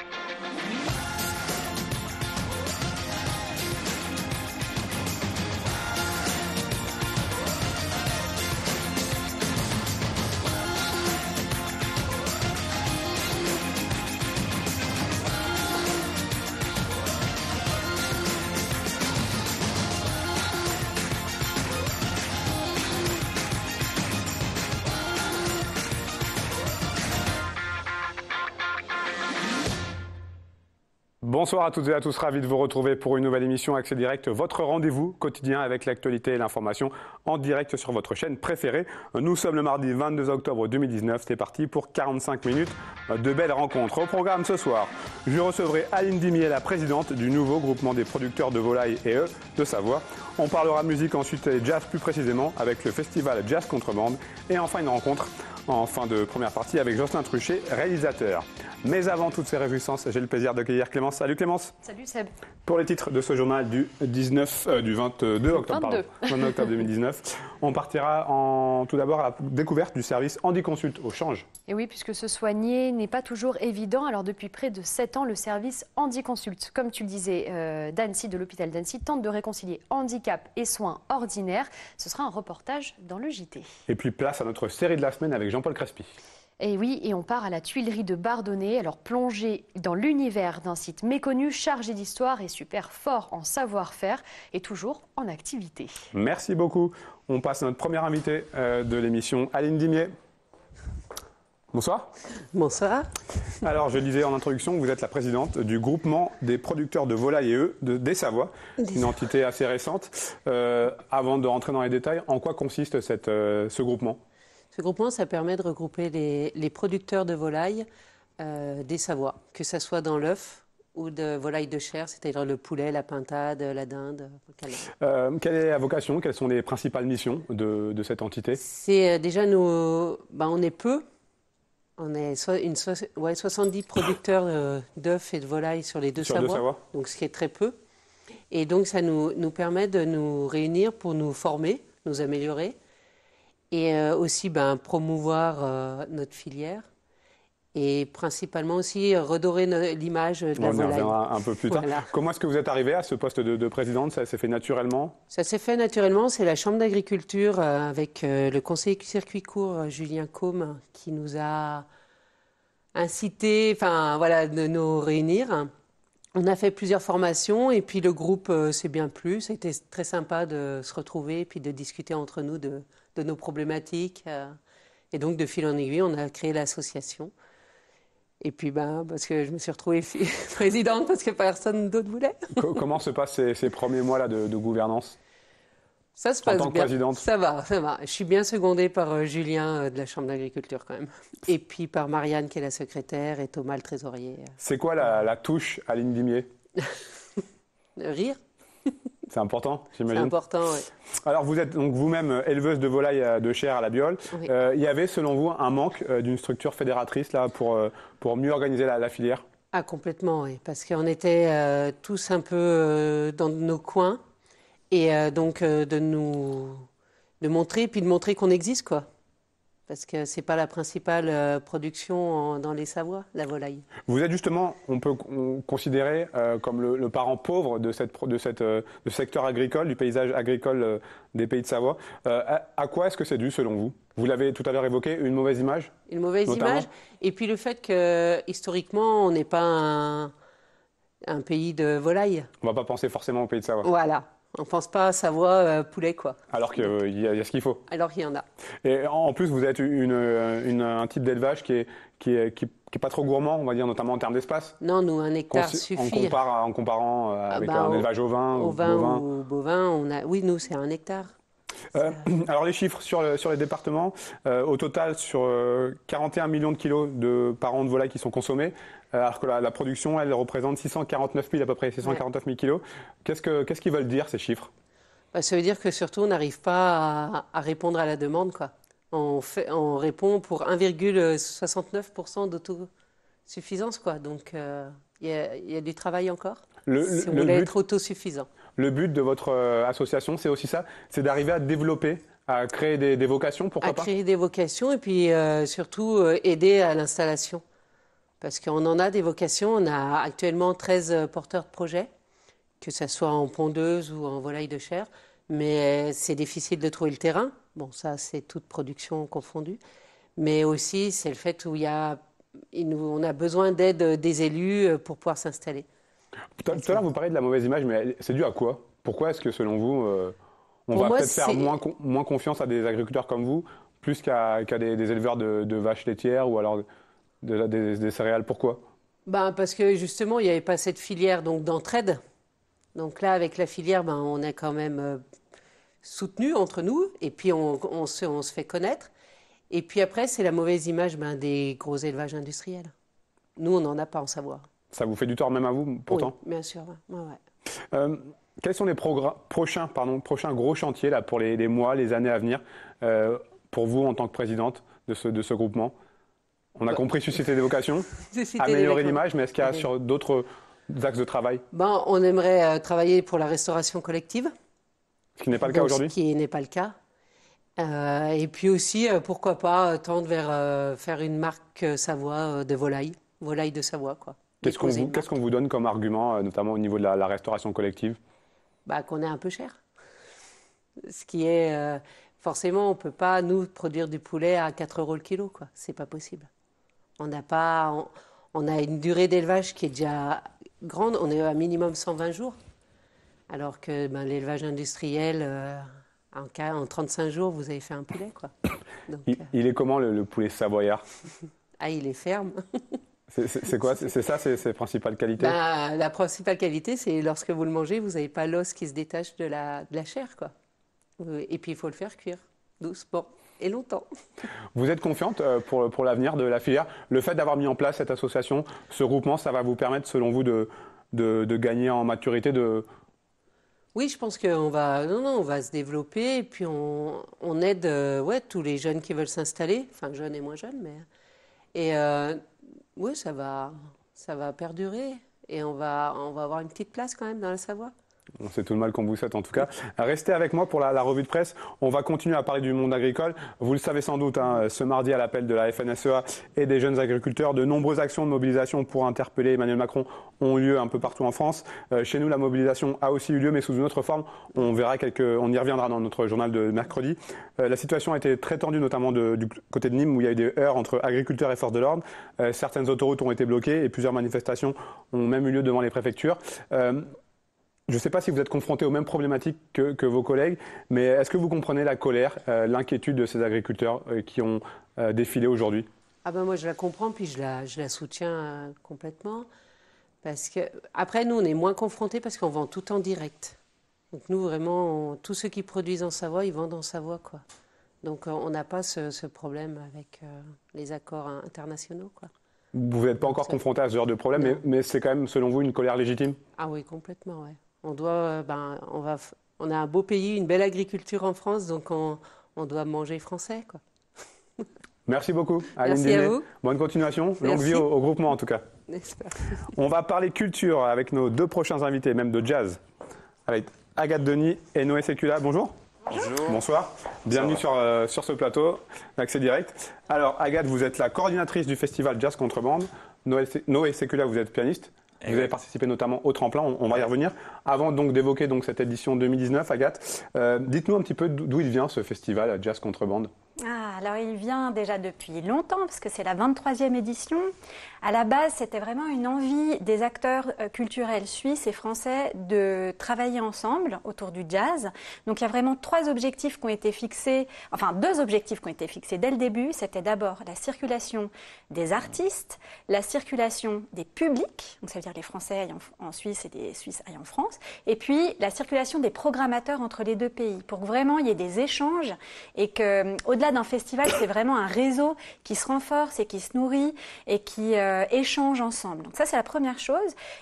Yeah. Bonsoir à toutes et à tous, ravi de vous retrouver pour une nouvelle émission Accès Direct, votre rendez-vous quotidien avec l'actualité et l'information en direct sur votre chaîne préférée. Nous sommes le mardi 22 octobre 2019, c'est parti pour 45 minutes de belles rencontres. Au programme ce soir, je recevrai Aline Dimier, la présidente du nouveau groupement des producteurs de volailles et eux de Savoie. On parlera musique ensuite et jazz plus précisément avec le festival Jazz Contrebande et enfin une rencontre en fin de première partie avec Jocelyn Truchet, réalisateur. Mais avant toutes ces réjouissances, j'ai le plaisir d'accueillir Clémence. Salut Clémence. Salut Seb. Pour les titres de ce journal du 19, euh, du 22 octobre, octobre 2019, on partira en, tout d'abord à la découverte du service Handiconsulte au change. Et oui, puisque se soigner n'est pas toujours évident. Alors depuis près de 7 ans, le service Handiconsulte, comme tu le disais, euh, d'Annecy, de l'hôpital d'Annecy, tente de réconcilier handicap et soins ordinaires. Ce sera un reportage dans le JT. Et puis place à notre série de la semaine avec Jean Jean-Paul Crespi. Et eh oui, et on part à la Tuilerie de Bardonnay, alors plongée dans l'univers d'un site méconnu, chargé d'histoire et super fort en savoir-faire, et toujours en activité. Merci beaucoup. On passe à notre première invitée euh, de l'émission, Aline Dimier. Bonsoir. Bonsoir. Alors, je disais en introduction vous êtes la présidente du groupement des producteurs de volailles et eux de, des Savoies, une entité assez récente. Euh, avant de rentrer dans les détails, en quoi consiste cette, euh, ce groupement ce groupement, ça permet de regrouper les, producteurs de volailles euh, des Savoies, que ce soit dans l'œuf ou de volailles de chair, c'est-à-dire le poulet, la pintade, la dinde. quelle euh, est la vocation Quelles sont les principales missions de, cette entité C'est euh, déjà nous, bah, on est peu. On est une 70 producteurs d'œufs et de volailles sur les deux Savoies, deux donc ce qui est très peu. Et donc ça nous, nous permet de nous réunir pour nous former, nous améliorer, et euh, aussi ben, promouvoir euh, notre filière et principalement aussi euh, redorer l'image de la On y reviendra un peu plus tard. Comment est-ce que vous êtes arrivée à ce poste de, présidente Ça s'est fait naturellement Ça s'est fait naturellement. C'est la Chambre d'agriculture avec le conseiller du circuit court Julien Combe qui nous a incité, enfin voilà, de nous réunir. On a fait plusieurs formations et puis le groupe s'est bien plu. C'était très sympa de se retrouver et puis de discuter entre nous de, de nos problématiques. Euh, et donc, de fil en aiguille, on a créé l'association. Et puis, ben, parce que je me suis retrouvée présidente parce que personne d'autre voulait. Comment se passent ces, premiers mois-là de, gouvernance Ça se passe en tant bien. Que présidente. Ça va, ça va. Je suis bien secondée par euh, Julien euh, de la Chambre d'agriculture quand même. Et puis par Marianne qui est la secrétaire et Thomas le trésorier. C'est quoi la, touche à Aline Rire. C'est important, j'imagine. C'est important, oui. Alors, vous êtes donc vous-même euh, éleveuse de volailles euh, de chair à la biole. Euh, il y avait, selon vous, un manque d'une structure fédératrice là, pour, pour mieux organiser la, filière Ah, complètement, oui. Parce qu'on était tous un peu dans nos coins. Et donc, de nous de montrer, puis de montrer qu'on existe, quoi parce que ce n'est pas la principale euh, production dans les Savoies, la volaille. Vous êtes justement, on peut considérer euh, comme le, parent pauvre de, cette, de, cette, euh, ce secteur agricole, du paysage agricole des pays de Savoie. À, quoi est-ce que c'est dû selon vous Vous l'avez tout à l'heure évoqué, une mauvaise image Une mauvaise image, et puis le fait que historiquement, on n'est pas un, un, pays de volaille. On ne va pas penser forcément au pays de Savoie. Voilà. On ne pense pas à Savoie euh, poulet, quoi. Alors qu'il y, a ce qu'il faut. Alors qu'il y en a. Et en plus, vous êtes euh, un type d'élevage qui n'est qui est, pas trop gourmand, on va dire, notamment en termes d'espace. Non, nous, un hectare suffit. En, comparant euh, ah avec bah, un élevage Ou bovin on a... Oui, nous, c'est un hectare. alors les chiffres sur, sur les départements, au total sur 41 millions de kilos de, par an de volailles qui sont consommés, euh, alors que la, production, elle représente 649 000 à peu près, 649 000 kilos. Qu'est-ce qu'ils veulent dire ces chiffres bah, Ça veut dire que surtout, on n'arrive pas à, répondre à la demande. Quoi. On, répond pour 1,69% d'autosuffisance. Quoi. Donc, euh, il y, a du travail encore le, but, être autosuffisant. Le but de votre euh, association, c'est aussi ça, c'est d'arriver à développer à créer des, vocations, pourquoi pas À créer des vocations et puis surtout aider à l'installation parce qu'on en a des vocations. On a actuellement 13 euh, porteurs de projets, que ce soit en pondeuse ou en volaille de chair, mais euh, c'est difficile de trouver le terrain. Bon, ça, c'est toute production confondue. Mais aussi, c'est le fait où il y a, on a besoin d'aide euh, des élus pour pouvoir s'installer. Tout à l'heure, vous parlez de la mauvaise image, mais c'est dû à quoi Pourquoi est-ce que, selon vous, on va peut-être faire moins, moins confiance à des agriculteurs comme vous, plus qu'à des, éleveurs de, de vaches laitières ou alors des, céréales. Pourquoi ben, Parce que justement, il n'y avait pas cette filière donc d'entraide. Donc là, avec la filière, ben, on est quand même euh, soutenu entre nous et puis on, se, fait connaître. Et puis après, c'est la mauvaise image ben, des gros élevages industriels. Nous, on n'en a pas en savoir. Ça vous fait du tort même à vous, pourtant oui, bien sûr. ouais. Euh, quels sont les prochains, pardon, prochains gros chantiers là, pour les, mois, les années à venir, euh, pour vous en tant que présidente de ce, de ce groupement on a compris susciter des vocations, améliorer l'image, mais est-ce qu'il y a sur d'autres axes de travail ben, On aimerait euh, travailler pour la restauration collective. Ce qui n'est pas le cas aujourd'hui Ce qui n'est pas le cas. Euh, et puis aussi, euh, pourquoi pas tendre vers faire une marque Savoie de volaille, volaille de Savoie. quoi. Qu'est-ce qu'on vous, vous, donne comme argument, notamment au niveau de la, restauration collective ben, Qu'on est un peu cher. Ce qui est. forcément, on ne peut pas, nous, produire du poulet à 4 euros le kilo. Ce n'est pas possible. On n'a pas, on, a une durée d'élevage qui est déjà grande. On est à minimum 120 jours, alors que ben, l'élevage industriel, euh, en, en 35 jours, vous avez fait un poulet, quoi. Euh, il, est comment le, poulet savoyard Ah, il est ferme. C'est quoi C'est ça, c'est ses principales qualités ben, La principale qualité, c'est lorsque vous le mangez, vous n'avez pas l'os qui se détache de la, chair. Quoi. Euh, et puis, il faut le faire cuire doucement et longtemps. Vous êtes confiante euh, pour, pour l'avenir de la filière Le fait d'avoir mis en place cette association, ce groupement, ça va vous permettre, selon vous, de, de, gagner en maturité de... Oui, je pense qu'on va, on va se développer et puis on, on aide euh, ouais, tous les jeunes qui veulent s'installer, enfin jeunes et moins jeunes, mais... Et euh, oui, ça va, ça va perdurer et on va, on va avoir une petite place quand même dans la Savoie. On sait tout le mal qu'on vous souhaite en tout cas. Restez avec moi pour la, revue de presse. On va continuer à parler du monde agricole. Vous le savez sans doute, hein, ce mardi à l'appel de la FNSEA et des jeunes agriculteurs, de nombreuses actions de mobilisation pour interpeller Emmanuel Macron ont eu lieu un peu partout en France. Euh, chez nous, la mobilisation a aussi eu lieu, mais sous une autre forme. On verra quelques, on y reviendra dans notre journal de mercredi. Euh, la situation a été très tendue, notamment du côté de Nîmes, où il y a eu des heurts entre agriculteurs et forces de l'ordre. Euh, certaines autoroutes ont été bloquées et plusieurs manifestations ont même eu lieu devant les préfectures. Je ne sais pas si vous êtes confronté aux mêmes problématiques que, vos collègues, mais est-ce que vous comprenez la colère, euh, l'inquiétude de ces agriculteurs euh, qui ont euh, défilé aujourd'hui Ah ben moi je la comprends, puis je la, je la soutiens complètement. Parce que après nous on est moins confrontés parce qu'on vend tout en direct. Donc nous vraiment tous ceux qui produisent en Savoie ils vendent en Savoie quoi. Donc on n'a pas ce, problème avec les accords internationaux quoi. Vous n'êtes pas encore confronté à ce genre de problème, mais, mais c'est quand même selon vous une colère légitime Ah oui complètement ouais on, doit, euh, ben, on, a un beau pays, une belle agriculture en France, donc on, doit manger français. Quoi. Merci beaucoup, Aline Merci à vous. Bonne continuation. Longue vie au, groupement, en tout cas. On va parler culture avec nos deux prochains invités, même de jazz. Avec Agathe Denis et Noé Sécula. Bonjour. Bonjour. Bonsoir. Bienvenue sur, euh, sur ce plateau d'accès direct. Alors, Agathe, vous êtes la coordinatrice du festival Jazz Contrebande. Noé, Noé Sécula, vous êtes pianiste vous avez participé notamment au tremplin, on, va y revenir. Avant donc d'évoquer donc cette édition 2019, Agathe, euh, dites-nous un petit peu d'où il vient ce festival Jazz Contrebande ah, alors il vient déjà depuis longtemps, parce que c'est la 23e édition. À la base, c'était vraiment une envie des acteurs euh, culturels suisses et français de travailler ensemble autour du jazz. Donc il y a vraiment trois objectifs qui ont été fixés, enfin deux objectifs qui ont été fixés dès le début. C'était d'abord la circulation des artistes, la circulation des publics, donc ça veut dire les Français aillent en, Suisse et les Suisses aillent en France, et puis la circulation des programmateurs entre les deux pays, pour que vraiment il y ait des échanges et que, euh, delà d'un festival, c'est vraiment un réseau qui se renforce et qui se nourrit et qui euh, échange ensemble. Donc ça, c'est la première chose.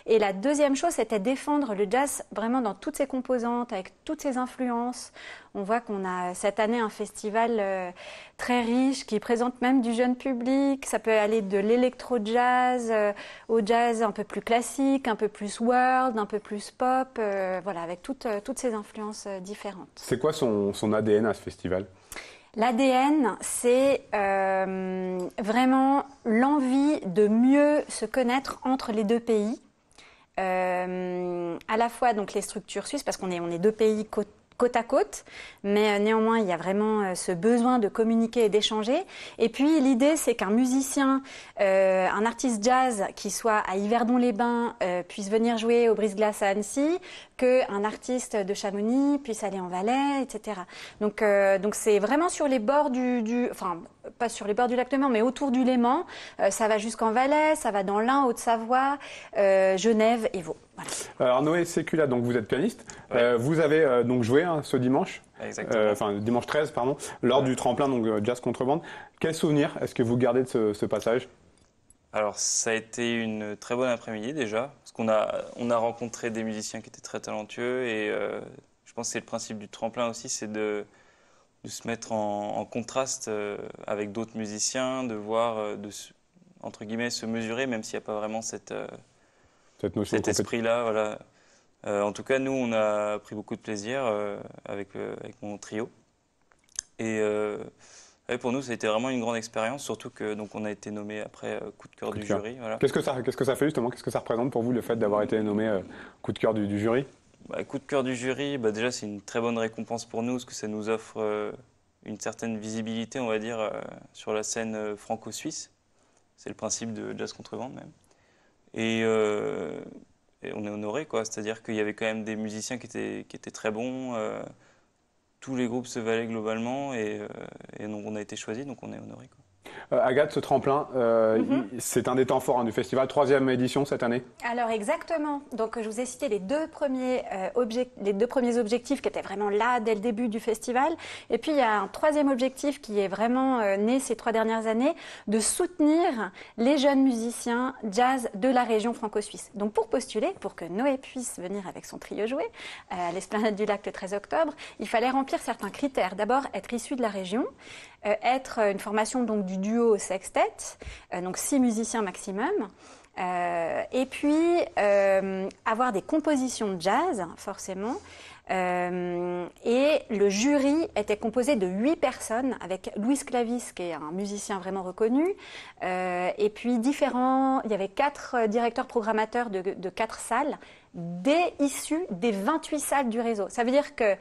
Et la deuxième chose, c'était défendre le jazz vraiment dans toutes ses composantes, avec toutes ses influences. On voit qu'on a cette année un festival euh, très riche qui présente même du jeune public. Ça peut aller de l'électro-jazz euh, au jazz un peu plus classique, un peu plus world, un peu plus pop, voilà, avec toutes, toutes ces influences différentes. C'est quoi son, son ADN à ce festival L'ADN, c'est euh, vraiment l'envie de mieux se connaître entre les deux pays. Euh, à la fois donc les structures suisses, parce qu'on est, deux pays côte, à côte, mais euh, néanmoins il y a vraiment ce besoin de communiquer et d'échanger. Et puis l'idée c'est qu'un musicien, un artiste jazz qui soit à Yverdon-les-Bains puisse venir jouer au Brise-Glace à Annecy, qu'un artiste de Chamonix puisse aller en Valais, etc. Donc, euh, donc c'est vraiment sur les bords du, enfin pas sur les bords du lac de mais autour du Léman. Euh, ça va jusqu'en Valais, ça va dans l'Ain, Haute-Savoie, euh, Genève et Vaud. Alors Noé Sécula, donc vous êtes pianiste. vous avez donc joué hein, ce dimanche, enfin dimanche 13 pardon, lors du tremplin donc jazz contrebande. Quel souvenir est-ce que vous gardez de ce passage alors, ça a été une très bonne après-midi déjà, parce qu'on a, on a rencontré des musiciens qui étaient très talentueux et euh, je pense que c'est le principe du tremplin aussi, c'est de, de, se mettre en, contraste euh, avec d'autres musiciens, de voir, euh, de, entre guillemets, se mesurer, même s'il n'y a pas vraiment cette, notion cet esprit-là. Voilà. en tout cas, nous, on a pris beaucoup de plaisir avec, avec, mon trio. Et pour nous, ça a été vraiment une grande expérience, surtout que donc on a été nommé après euh, coup de cœur du jury. Qu'est-ce que ça, qu'est-ce que ça fait justement Qu'est-ce que ça représente pour vous le fait d'avoir été nommé euh, bah, coup de cœur du, jury Coup de cœur du jury, déjà c'est une très bonne récompense pour nous, parce que ça nous offre euh, une certaine visibilité, on va dire, sur la scène franco-suisse. C'est le principe de jazz contrevente même. Et, et on est honoré, quoi. C'est-à-dire qu'il y avait quand même des musiciens qui étaient, qui étaient très bons tous les groupes se valaient globalement et, euh, et donc on a été choisi, donc on est honoré. Euh, Agathe, ce tremplin, euh, mhm. c'est un des temps forts hein, du festival, troisième édition cette année. Alors exactement. Donc je vous ai cité les deux premiers, euh, les deux premiers objectifs qui étaient vraiment là dès le début du festival. Et puis il y a un troisième objectif qui est vraiment né ces trois dernières années, de soutenir les jeunes musiciens jazz de la région franco-suisse. Donc pour postuler, pour que Noé puisse venir avec son trio jouer à l'Esplanade du Lac le 13 octobre, il fallait remplir certains critères. D'abord être issu de la région. Euh, être une formation donc du duo sextet, euh, donc six musiciens maximum. Euh, et puis avoir des compositions de jazz, forcément. et le jury était composé de huit personnes, avec Louis Clavis, qui est un musicien vraiment reconnu, et puis différents. Il y avait quatre directeurs programmateurs de, quatre salles, des issues des 28 salles du réseau. Ça veut dire que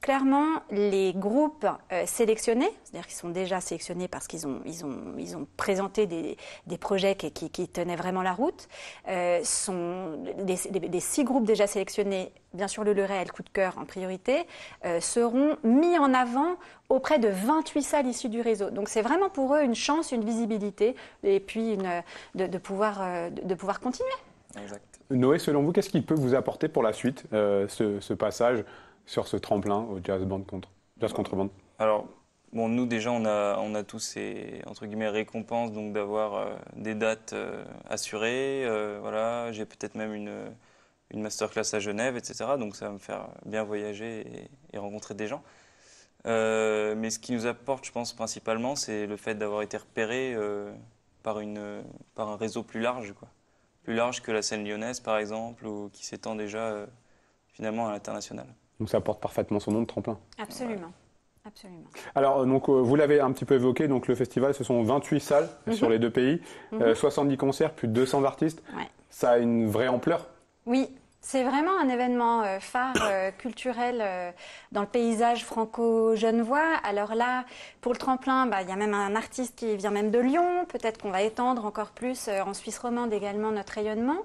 clairement, les groupes euh, sélectionnés, c'est-à-dire qu'ils sont déjà sélectionnés parce qu'ils ont, ils présenté des, projets qui, tenaient vraiment la route, euh, sont des, six groupes déjà sélectionnés, bien sûr le Leray et le Coup de cœur en priorité, euh, seront mis en avant auprès de 28 salles issues du réseau. Donc c'est vraiment pour eux une chance, une visibilité et puis euh, de, pouvoir, continuer. Noé, selon vous, qu'est-ce qu'il peut vous apporter pour la suite, ce, passage sur ce tremplin au jazz band contre jazz bah, contrebande Alors, bon, nous déjà, on a, on a tous ces entre guillemets récompenses, donc d'avoir euh, des dates euh, assurées. Euh, voilà, j'ai peut-être même une une masterclass à Genève, etc. Donc ça va me faire bien voyager et, rencontrer des gens. mais ce qui nous apporte, je pense, principalement, c'est le fait d'avoir été repéré par, une, par un réseau plus large, quoi. plus large que la scène lyonnaise, par exemple, ou qui s'étend déjà finalement à l'international. Donc ça porte parfaitement son nom de tremplin. Absolument. Absolument. Alors, euh, donc, euh, vous l'avez un petit peu évoqué, donc le festival, ce sont 28 salles mhm. sur les deux pays, 70 mhm. euh, concerts, plus de 200 artistes. Ça a une vraie ampleur Oui, c'est vraiment un événement phare culturel dans le paysage franco-genevois. Alors là, pour le tremplin, bah, il y a même un artiste qui vient même de Lyon. Peut-être qu'on va étendre encore plus en Suisse romande également notre rayonnement.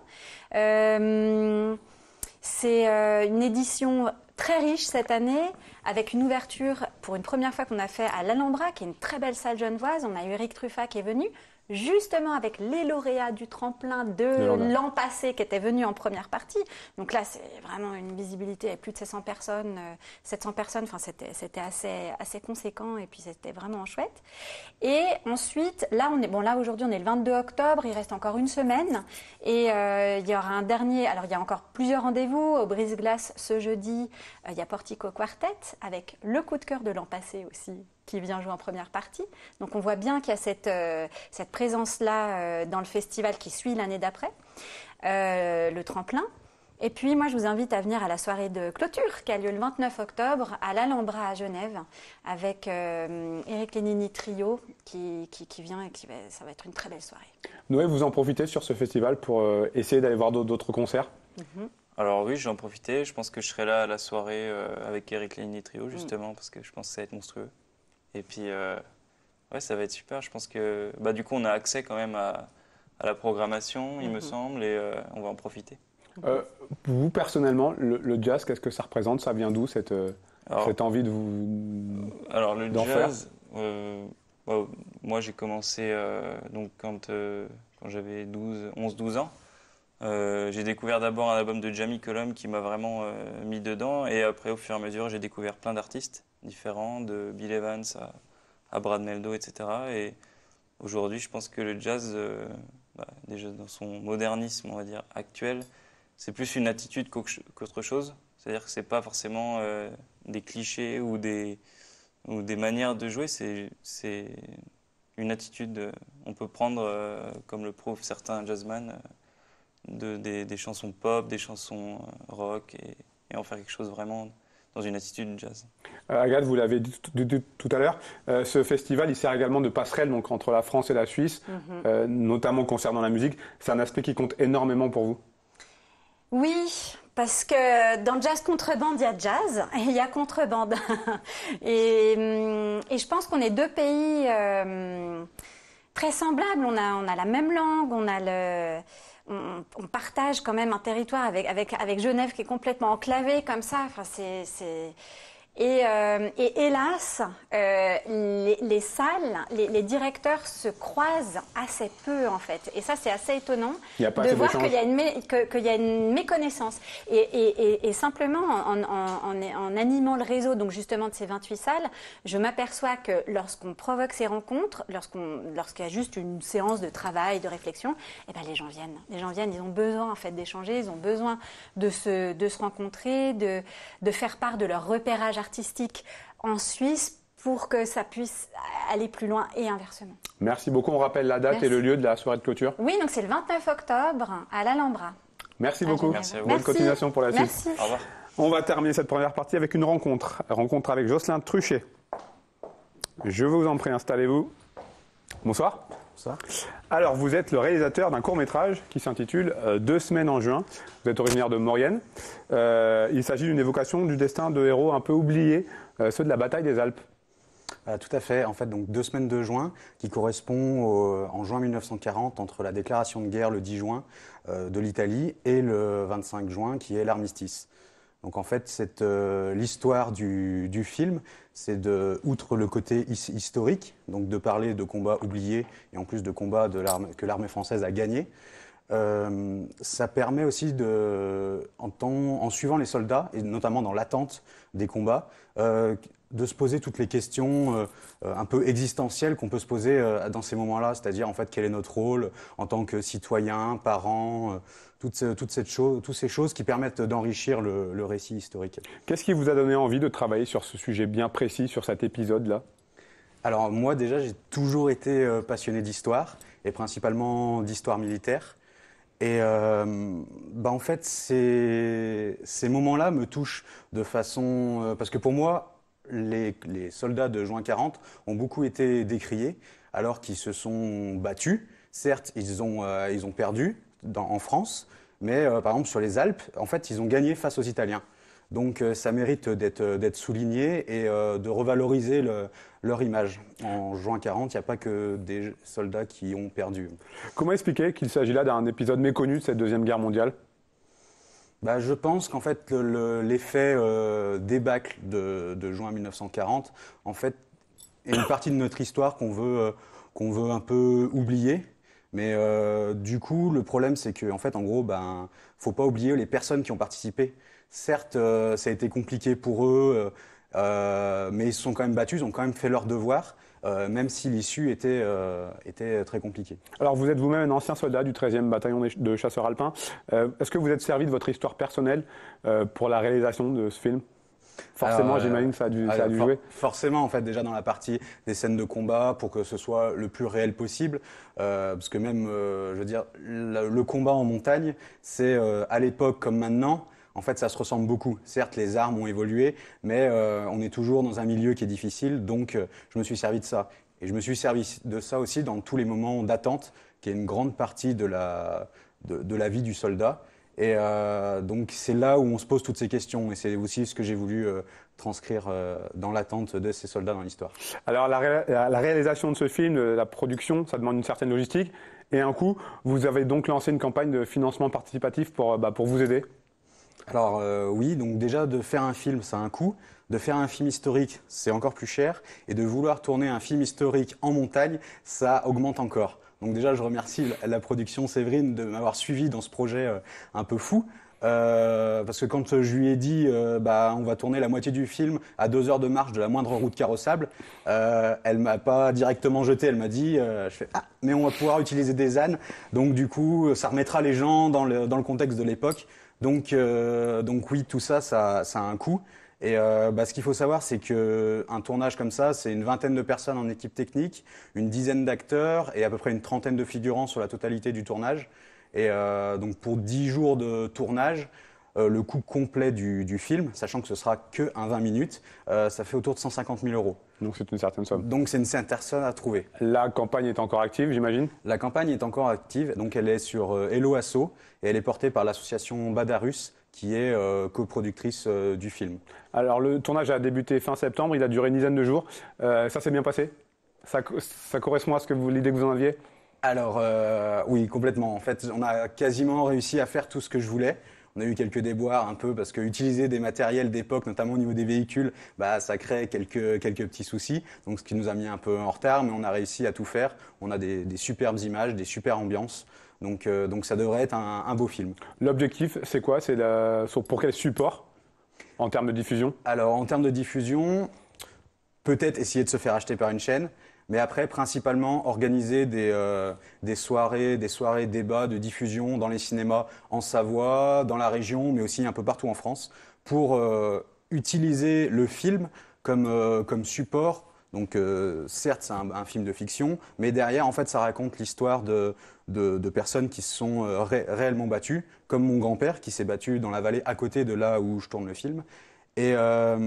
C'est une édition très riche cette année, avec une ouverture pour une première fois qu'on a fait à l'Alhambra, qui est une très belle salle genevoise. On a Eric Truffat qui est venu, justement avec les lauréats du tremplin de l'an passé qui étaient venus en première partie. Donc là, c'est vraiment une visibilité à plus de 700 personnes. 700 euh, personnes, enfin, c'était assez, conséquent et puis c'était vraiment chouette. Et ensuite, là, on est, bon, là, aujourd'hui, on est le 22 octobre, il reste encore une semaine et euh, il y aura un dernier. Alors, il y a encore plusieurs rendez-vous au Brise-Glace ce jeudi. Euh, il y a Portico Quartet avec le coup de cœur de l'an passé aussi qui vient jouer en première partie. Donc on voit bien qu'il y a cette, euh, cette présence-là euh, dans le festival qui suit l'année d'après, euh, le tremplin. Et puis moi, je vous invite à venir à la soirée de clôture qui a lieu le 29 octobre à l'Alhambra à Genève avec Eric Lénini Trio qui, qui, vient et qui va, ça va être une très belle soirée. Noé, vous en profitez sur ce festival pour essayer d'aller voir d'autres concerts mhm. Alors oui, j'en profitais. Je pense que je serai là à la soirée avec Eric Lénini Trio mm. justement parce que je pense que ça va être monstrueux. Et puis, euh, ouais, ça va être super. Je pense que bah, du coup, on a accès quand même à, la programmation, il me mhm. semble, et euh, on va en profiter. Euh, vous, personnellement, le, jazz, qu'est-ce que ça représente Ça vient d'où cette, cette envie de vous. Alors, le jazz, moi j'ai commencé donc, quand, quand j'avais 11-12 ans. j'ai découvert d'abord un album de Jamie Cullum qui m'a vraiment mis dedans et après au fur et à mesure j'ai découvert plein d'artistes différents, de Bill Evans à, Brad Meldo, etc. Et aujourd'hui, je pense que le jazz, euh, bah, déjà dans son modernisme, on va dire, actuel, c'est plus une attitude qu'autre chose. C'est-à-dire que ce n'est pas forcément euh, des clichés ou des, ou des manières de jouer, c'est une attitude. Euh, on peut prendre, comme le prouvent certains jazzmen, de, des, chansons pop, des chansons rock, et en faire quelque chose vraiment dans une attitude jazz. Euh, Agathe, vous l'avez dit tout à l'heure, euh, ce festival, il sert également de passerelle donc, entre la France et la Suisse, mhm. euh, notamment concernant la musique. C'est un aspect qui compte énormément pour vous Oui, parce que dans jazz contrebande, il y a jazz et il y a contrebande. et, hum, et, je pense qu'on est deux pays très semblables. On a, on a la même langue, on a le on, partage quand même un territoire avec, avec, avec Genève qui est complètement enclavée comme ça. Enfin, c'est euh, et, hélas, euh, les, salles, les, directeurs se croisent assez peu en fait. Et ça, c'est assez étonnant de voir qu'il y, a une, une méconnaissance. Et, simplement, en, en, animant le réseau, donc justement de ces 28 salles, je m'aperçois que lorsqu'on provoque ces rencontres, lorsqu'il y a juste une séance de travail, de réflexion, eh ben, les gens viennent. Les gens viennent, ils ont besoin en fait d'échanger, ils ont besoin de se, de se rencontrer, de, de faire part de leur repérage artistique en Suisse pour que ça puisse aller plus loin et inversement. Merci beaucoup. On rappelle la date et le lieu de la soirée de clôture. Oui, donc c'est le 29 octobre à l'Alhambra. Merci beaucoup. Merci à vous. Bonne continuation pour la suite. Au revoir. On va terminer cette première partie avec une rencontre. Rencontre avec Jocelyn Truchet. Je vous en prie, installez-vous. Bonsoir ça Alors, vous êtes le réalisateur d'un court métrage qui s'intitule euh, Deux semaines en juin. Vous êtes originaire de Maurienne. Euh, il s'agit d'une évocation du destin de héros un peu oubliés, euh, ceux de la bataille des Alpes. tout à fait. En fait, donc deux semaines de juin, qui correspond en juin 1940 entre la déclaration de guerre le 10 juin de l'Italie et le 25 juin, qui est l'armistice. Donc en fait, euh, l'histoire du, film, c'est de, outre le côté historique, donc de parler de combats oubliés et en plus de combats que l'armée française a gagnés, euh, ça permet aussi de, en, suivant les soldats et notamment dans l'attente des combats, euh, de se poser toutes les questions un peu existentielles qu'on peut se poser dans ces moments-là, c'est-à-dire en fait quel est notre rôle en tant que citoyen, parent, toutes, ces, cette chose, toutes ces choses qui permettent d'enrichir le, récit historique. Qu'est-ce qui vous a donné envie de travailler sur ce sujet bien précis, sur cet épisode-là alors moi déjà j'ai toujours été euh, passionné d'histoire et principalement d'histoire militaire. Et euh, bah, en fait ces, moments-là me touchent de façon... Euh, parce que pour moi les, soldats de juin 40 ont beaucoup été décriés alors qu'ils se sont battus. Certes ils ont, ils ont perdu, en France, mais euh, par exemple sur les Alpes, en fait, ils ont gagné face aux Italiens. Donc euh, ça mérite d'être euh, souligné et de revaloriser leur image. En juin 40, il n'y a pas que des soldats qui ont perdu. Comment expliquer qu'il s'agit là d'un épisode méconnu de cette Deuxième Guerre mondiale bah, je pense qu'en fait, l'effet le, débâcle de, de, juin 1940, en fait, est une partie de notre histoire qu'on veut, qu'on veut un peu oublier. Mais euh, du coup, le problème, c'est qu'en fait, en gros, ben, faut pas oublier les personnes qui ont participé. Certes, euh, ça a été compliqué pour eux, euh, mais ils se sont quand même battus, ils ont quand même fait leur devoir. même si l'issue était, était très compliquée. Alors vous êtes vous-même un ancien soldat du 13e bataillon de chasseurs alpins. Est-ce que vous êtes servi de votre histoire personnelle pour la réalisation de ce film Forcément, j'imagine que euh, ça a dû, ah, ça jouer. Forcément, en fait, déjà dans la partie des scènes de combat, pour que ce soit le plus réel possible. Euh, parce que même, euh, je veux dire, le, combat en montagne, c'est à l'époque comme maintenant, en fait, ça se ressemble beaucoup. Certes, les armes ont évolué, mais on est toujours dans un milieu qui est difficile, donc je me suis servi de ça. Et je me suis servi de ça aussi dans tous les moments d'attente, qui est une grande partie de la vie du soldat. Et euh, donc c'est là où on se pose toutes ces questions, et c'est aussi ce que j'ai voulu euh, transcrire euh, dans l'attente de ces soldats dans l'histoire. Alors la, réalisation de ce film, la production, ça demande une certaine logistique, et un coup, vous avez donc lancé une campagne de financement participatif pour, bah, pour vous aider alors oui, donc déjà de faire un film, ça a un coût. De faire un film historique, c'est encore plus cher. Et de vouloir tourner un film historique en montagne, ça augmente encore. Donc déjà, je remercie la production Séverine de m'avoir suivi dans ce projet euh, un peu fou. Euh, parce que quand je lui ai dit, euh, bah, on va tourner la moitié du film à deux heures de marche de la moindre route carrossable, elle m'a pas directement jeté. Elle m'a dit, je fais ah, mais on va pouvoir utiliser des ânes, donc du coup, ça remettra les gens dans le, contexte de l'époque. Donc, donc oui, tout ça, ça, ça a un coût. Et euh, bah, ce qu'il faut savoir, c'est qu'un tournage comme ça, c'est une vingtaine de personnes en équipe technique, une dizaine d'acteurs et à peu près une trentaine de figurants sur la totalité du tournage. Et euh, donc pour 10 jours de tournage, euh, le coût complet du, film, sachant que ce sera que un 20 minutes, ça fait autour de 150 000 euros. Donc c'est une certaine somme. Donc c'est une certaine somme à trouver. La campagne est encore active, j'imagine La campagne est encore active, donc elle est sur Hello Asso et elle est portée par l'association Badarus, qui est euh, coproductrice euh, du film. Alors le tournage a débuté fin septembre, il a duré une dizaine de jours. Euh, ça s'est bien passé ça, correspond à ce que vous l'idée que vous en aviez Alors oui, complètement. En fait, on a quasiment réussi à faire tout ce que je voulais. On a eu quelques déboires un peu parce que utiliser des matériels d'époque, notamment au niveau des véhicules, bah, ça crée quelques, petits soucis. Donc, ce qui nous a mis un peu en retard, mais on a réussi à tout faire. On a des, superbes images, des super ambiances. Donc, euh, donc ça devrait être un, beau film. L'objectif, c'est quoi C'est pour quel support en termes de diffusion Alors, en termes de diffusion, peut-être essayer de se faire acheter par une chaîne. Mais après, principalement, organiser euh, des, soirées, des soirées débats de diffusion dans les cinémas en Savoie, dans la région, mais aussi un peu partout en France, pour euh, utiliser le film comme, euh, support. Donc, certes, c'est un, film de fiction, mais derrière, en fait, ça raconte l'histoire de, personnes qui se sont réellement battues, comme mon grand-père qui s'est battu dans la vallée à côté de là où je tourne le film. Et euh,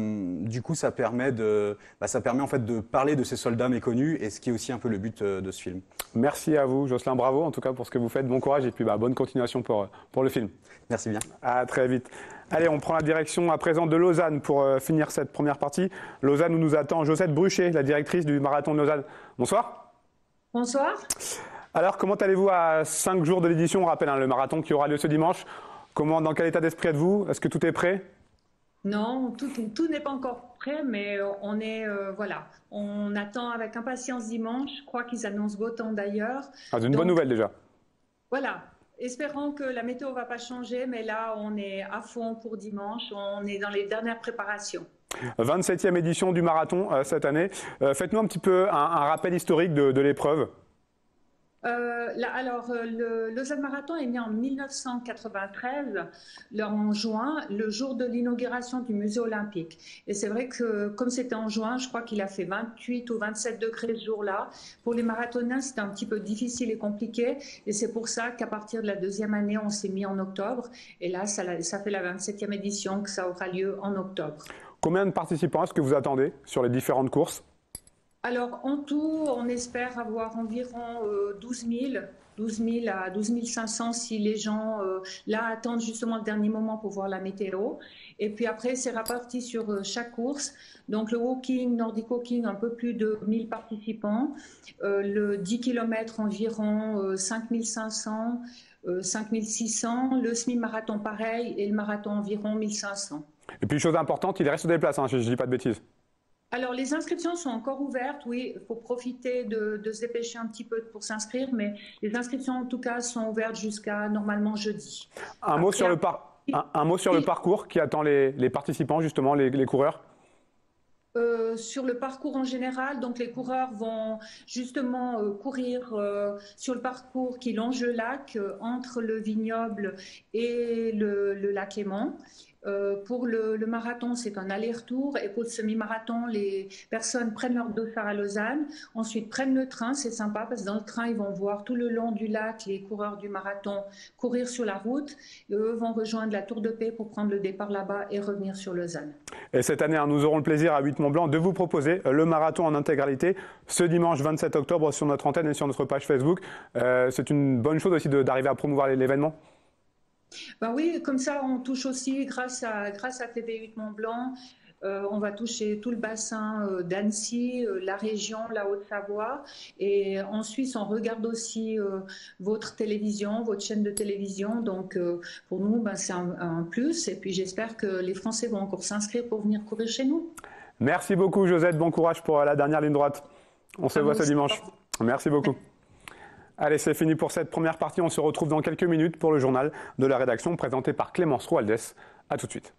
du coup, ça permet, de, bah, ça permet en fait de parler de ces soldats méconnus, et ce qui est aussi un peu le but euh, de ce film. Merci à vous, Jocelyn. Bravo en tout cas pour ce que vous faites. Bon courage et puis bah, bonne continuation pour, euh, pour le film. Merci bien. À très vite. Allez, on prend la direction à présent de Lausanne pour finir cette première partie. Lausanne où nous attend Josette Bruchet, la directrice du Marathon de Lausanne. Bonsoir. Bonsoir. Alors, comment allez-vous à 5 jours de l'édition On rappelle hein, le marathon qui aura lieu ce dimanche. Comment, dans quel état d'esprit êtes-vous Est-ce que tout est prêt non, tout, n'est pas encore prêt, mais euh, on est euh, voilà, on attend avec impatience dimanche. Je crois qu'ils annoncent beau temps d'ailleurs. Ah, une bonne nouvelle déjà. Voilà, Espérons que la météo va pas changer, mais là, on est à fond pour dimanche. On est dans les dernières préparations. 27e édition du marathon euh, cette année. Faites-nous un petit peu un, rappel historique de l'épreuve. Euh, alors, euh, le Marathon est né en 1993, en juin, le jour de l'inauguration du musée olympique. Et c'est vrai que, comme c'était en juin, je crois qu'il a fait 28 ou 27 degrés ce jour-là. Pour les marathoniens, c'était un petit peu difficile et compliqué. Et c'est pour ça qu'à partir de la deuxième année, on s'est mis en octobre. Et là, ça, ça fait la 27e édition que ça aura lieu en octobre. Combien de participants est-ce que vous attendez sur les différentes courses alors, en tout, on espère avoir environ 12 000 12 000 à 12 500 si les gens euh, là attendent justement le dernier moment pour voir la météo. Et puis après, c'est réparti sur euh, chaque course. Donc le walking, nordic walking, un peu plus de 1000 participants. Euh, le 10 km environ 5 500, 5 600. Le semi-marathon pareil et le marathon environ 1500. Et puis chose importante, il reste des places, hein, je ne dis pas de bêtises. Alors, les inscriptions sont encore ouvertes. Oui, il faut profiter de, se dépêcher un petit peu pour s'inscrire, mais les inscriptions, en tout cas, sont ouvertes jusqu'à normalement jeudi. Un mot sur, le, parcours qui attend les, participants, justement, les, coureurs euh, sur le parcours en général, donc les coureurs vont justement euh, courir euh, sur le parcours qui longe le lac entre le vignoble et le, le lac Léman. Euh, pour le, marathon, c'est un aller-retour. Et pour le semi-marathon, les personnes prennent leur dossard à Lausanne, ensuite prennent le train. C'est sympa parce que dans le train, ils vont voir tout le long du lac les coureurs du marathon courir sur la route. Et eux vont rejoindre la Tour de Paix pour prendre le départ là-bas et revenir sur Lausanne. Et cette année, hein, nous aurons le plaisir à 8 Mont-Blanc de vous proposer euh, le marathon en intégralité ce dimanche 27 octobre sur notre antenne et sur notre page Facebook. Euh, c'est une bonne chose aussi d'arriver à promouvoir l'événement. Bah oui, comme ça, on touche aussi, grâce à, grâce à TV8 Mont Blanc, euh, on va toucher tout le bassin euh, d'Annecy, euh, la région, la Haute-Savoie. Et en Suisse, on regarde aussi votre télévision, votre chaîne de télévision. Donc, pour nous, ben, c'est un, un, plus. Et puis, j'espère que les Français vont encore s'inscrire pour venir courir chez nous. Merci beaucoup, Josette. Bon courage pour la dernière ligne droite. On se voit ce dimanche. Merci beaucoup. Allez, c'est fini pour cette première partie. On se retrouve dans quelques minutes pour le journal de la rédaction présenté par Clémence Roaldès. A tout de suite.